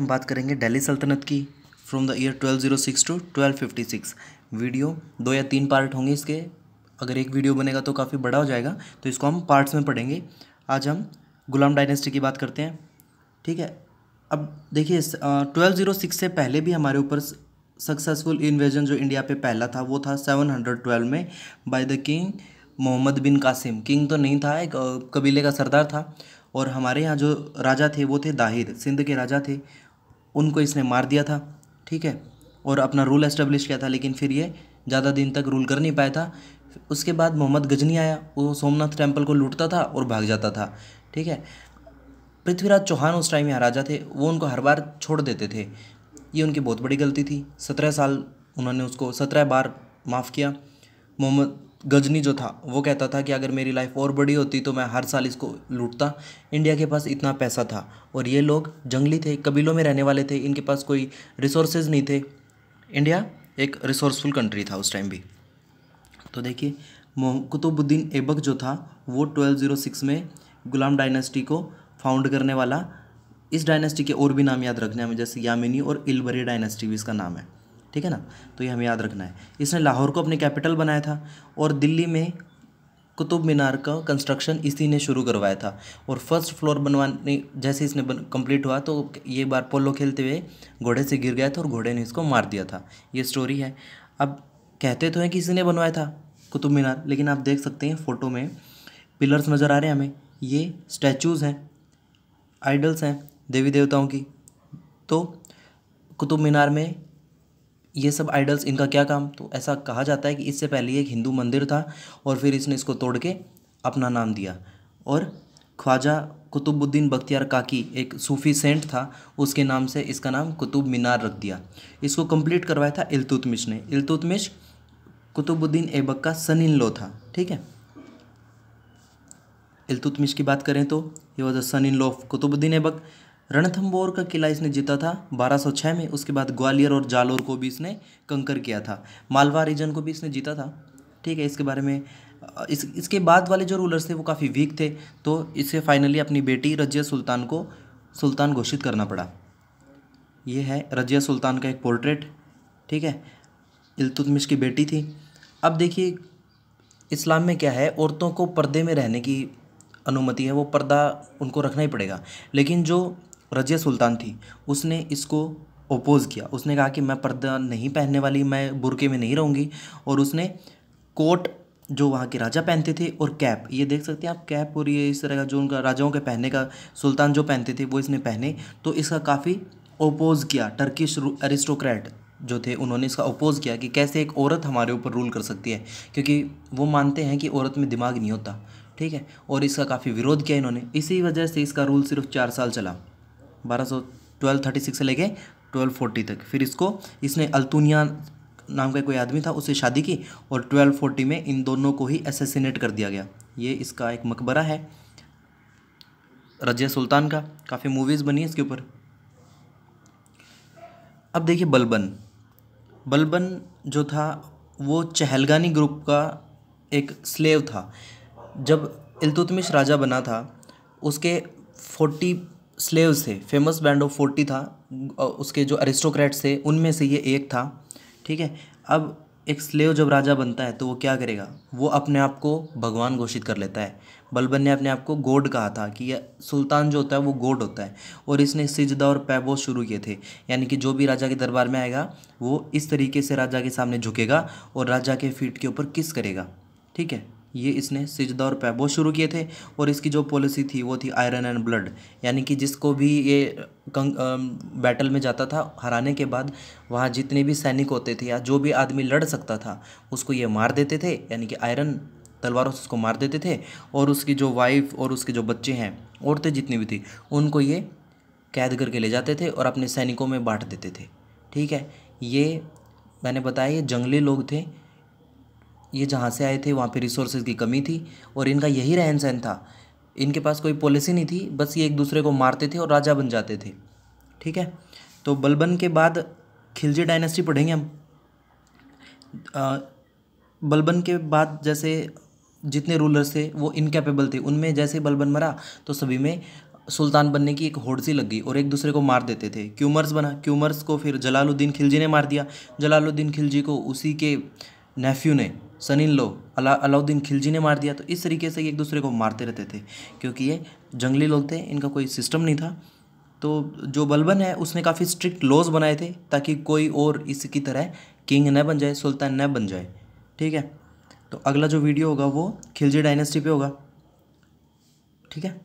हम बात करेंगे दिल्ली सल्तनत की from the year 1206 to 1256 video दो या तीन पार्ट होंगे इसके अगर एक वीडियो बनेगा तो काफ़ी बड़ा हो जाएगा तो इसको हम पार्ट्स में पढ़ेंगे आज हम गुलाम डायनेस्टी की बात करते हैं ठीक है अब देखिए ट्वेल्व जीरो सिक्स से पहले भी हमारे ऊपर सक्सेसफुल इन्वेजन जो इंडिया पे पहला था वो था सेवन हंड्रेड ट्वेल्व में by the king Mohammad bin Qasim king तो नहीं था एक कबीले का सरदार था और हमारे यहाँ जो राजा थे वो थे दाहिर सिंध के राजा थे उनको इसने मार दिया था ठीक है और अपना रूल एस्टेब्लिश किया था लेकिन फिर ये ज़्यादा दिन तक रूल कर नहीं पाया था उसके बाद मोहम्मद गजनी आया वो सोमनाथ टेम्पल को लूटता था और भाग जाता था ठीक है पृथ्वीराज चौहान उस टाइम यहाँ राजा थे वो उनको हर बार छोड़ देते थे ये उनकी बहुत बड़ी गलती थी सत्रह साल उन्होंने उसको सत्रह बार माफ़ किया मोहम्मद गजनी जो था वो कहता था कि अगर मेरी लाइफ और बड़ी होती तो मैं हर साल इसको लूटता इंडिया के पास इतना पैसा था और ये लोग जंगली थे कबीलों में रहने वाले थे इनके पास कोई रिसोर्सेज नहीं थे इंडिया एक रिसोर्सफुल कंट्री था उस टाइम भी तो देखिए कुतुबुद्दीन ऐबक जो था वो 1206 में गुलाम डायनेस्टी को फाउंड करने वाला इस डायनेस्टी के और भी नाम याद रखने हैं जैसे यामिनी और इलबरी डायनेस्टी भी इसका नाम है ठीक है ना तो ये हमें याद रखना है इसने लाहौर को अपनी कैपिटल बनाया था और दिल्ली में कुतुब मीनार का कंस्ट्रक्शन इसी ने शुरू करवाया था और फर्स्ट फ्लोर बनवाने जैसे इसने बन कंप्लीट हुआ तो ये बार पोलो खेलते हुए घोड़े से गिर गया था और घोड़े ने इसको मार दिया था ये स्टोरी है अब कहते तो हैं कि इसी ने बनवाया था कुतुब मीनार लेकिन आप देख सकते हैं फ़ोटो में पिलर्स नज़र आ रहे हैं हमें ये स्टैचूज़ हैं आइडल्स हैं देवी देवताओं की तो कुतुब मीनार में ये सब आइडल्स इनका क्या काम तो ऐसा कहा जाता है कि इससे पहले एक हिंदू मंदिर था और फिर इसने इसको तोड़ के अपना नाम दिया और ख्वाजा कुतुबुद्दीन बख्तियार काकी एक सूफ़ी सेंट था उसके नाम से इसका नाम कुतुब मीनार रख दिया इसको कंप्लीट करवाया था इलतुतमिश ने इलतुतमिश कुतुबुद्दीन ऐबक का सन इन लो था ठीक है इलतुतमिश की बात करें तो ये was a son in law of Qutbuddin Aibak Ranthambore का किला इसने जीता था 1206 में उसके बाद ग्वालियर और जालोर को भी इसने कंकर किया था मालवा रीजन को भी इसने जीता था ठीक है इसके बारे में इस इसके बाद वाले जो रूलर्स थे वो काफ़ी वीक थे तो इसे फाइनली अपनी बेटी रजिया सुल्तान को सुल्तान घोषित करना पड़ा ये है रजिया सुल्तान का एक पोर्ट्रेट ठीक है इलतुतमिश की बेटी थी अब देखिए इस्लाम में क्या है औरतों को पर्दे में रहने की अनुमति है वो पर्दा उनको रखना ही पड़ेगा लेकिन जो रजिया सुल्तान थी उसने इसको ओपोज़ किया उसने कहा कि मैं पर्दा नहीं पहनने वाली मैं बुरके में नहीं रहूँगी और उसने कोट जो वहाँ के राजा पहनते थे और कैप ये देख सकते हैं आप कैप और ये इस तरह का जो उनका राजाओं के पहनने का सुल्तान जो पहनते थे वो इसने पहने तो इसका काफ़ी ओपोज़ किया टर्किश एरिस्टोक्रेट जो थे उन्होंने इसका ओपोज़ किया कि कैसे एक औरत हमारे ऊपर रूल कर सकती है क्योंकि वो मानते हैं कि औरत में दिमाग नहीं होता ठीक है और इसका काफ़ी विरोध किया इन्होंने इसी वजह से इसका रूल सिर्फ चार साल चला बारह सौ ट्वेल्व थर्टी सिक्स से लेके ट्वेल्व फोर्टी तक फिर इसको इसने अल्तुनिया नाम का कोई आदमी था उससे शादी की और ट्वेल्व फोर्टी में इन दोनों को ही एसेसिनेट कर दिया गया ये इसका एक मकबरा है रजिया सुल्तान का काफ़ी मूवीज़ बनी है इसके ऊपर अब देखिए बलबन बलबन जो था वो चहलगानी ग्रुप का एक स्लेव था जब इलतुतमिश राजा बना था उसके फोर्टी स्लेव्स थे फेमस बैंड ऑफ फोर्टी था उसके जो अरिस्टोक्रेट्स थे उनमें से ये एक था ठीक है अब एक स्लेव जब राजा बनता है तो वो क्या करेगा वो अपने आप को भगवान घोषित कर लेता है बलबन ने अपने आप को गोड कहा था कि यह सुल्तान जो होता है वो गोड होता है और इसने सिजदा और पैबो शुरू किए थे यानी कि जो भी राजा के दरबार में आएगा वो इस तरीके से राजा के सामने झुकेगा और राजा के फीट के ऊपर किस करेगा ठीक है ये इसने सिजदा और पैबो शुरू किए थे और इसकी जो पॉलिसी थी वो थी आयरन एंड ब्लड यानी कि जिसको भी ये कंग बैटल में जाता था हराने के बाद वहाँ जितने भी सैनिक होते थे या जो भी आदमी लड़ सकता था उसको ये मार देते थे यानी कि आयरन तलवारों से उसको मार देते थे और उसकी जो वाइफ और उसके जो बच्चे हैं औरतें जितनी भी थी उनको ये कैद करके ले जाते थे और अपने सैनिकों में बांट देते थे ठीक है ये मैंने बताया ये जंगली लोग थे ये जहाँ से आए थे वहाँ पे रिसोर्सेज की कमी थी और इनका यही रहन सहन था इनके पास कोई पॉलिसी नहीं थी बस ये एक दूसरे को मारते थे और राजा बन जाते थे ठीक है तो बलबन के बाद खिलजी डायनेस्टी पढ़ेंगे हम बलबन के बाद जैसे जितने रूलर्स थे वो इनकेपेबल थे उनमें जैसे बलबन मरा तो सभी में सुल्तान बनने की एक होड़ सी लग गई और एक दूसरे को मार देते थे क्यूमर्स बना क्यूमर्स को फिर जलालुद्दीन खिलजी ने मार दिया जलालुद्दीन खिलजी को उसी के नेफ्यू ने सनील लो अला अलाउद्दीन खिलजी ने मार दिया तो इस तरीके से एक दूसरे को मारते रहते थे क्योंकि ये जंगली लोग थे इनका कोई सिस्टम नहीं था तो जो बलबन है उसने काफ़ी स्ट्रिक्ट लॉज बनाए थे ताकि कोई और इसकी तरह किंग न बन जाए सुल्तान न बन जाए ठीक है तो अगला जो वीडियो होगा वो खिलजी डायनेस्टी पे होगा ठीक है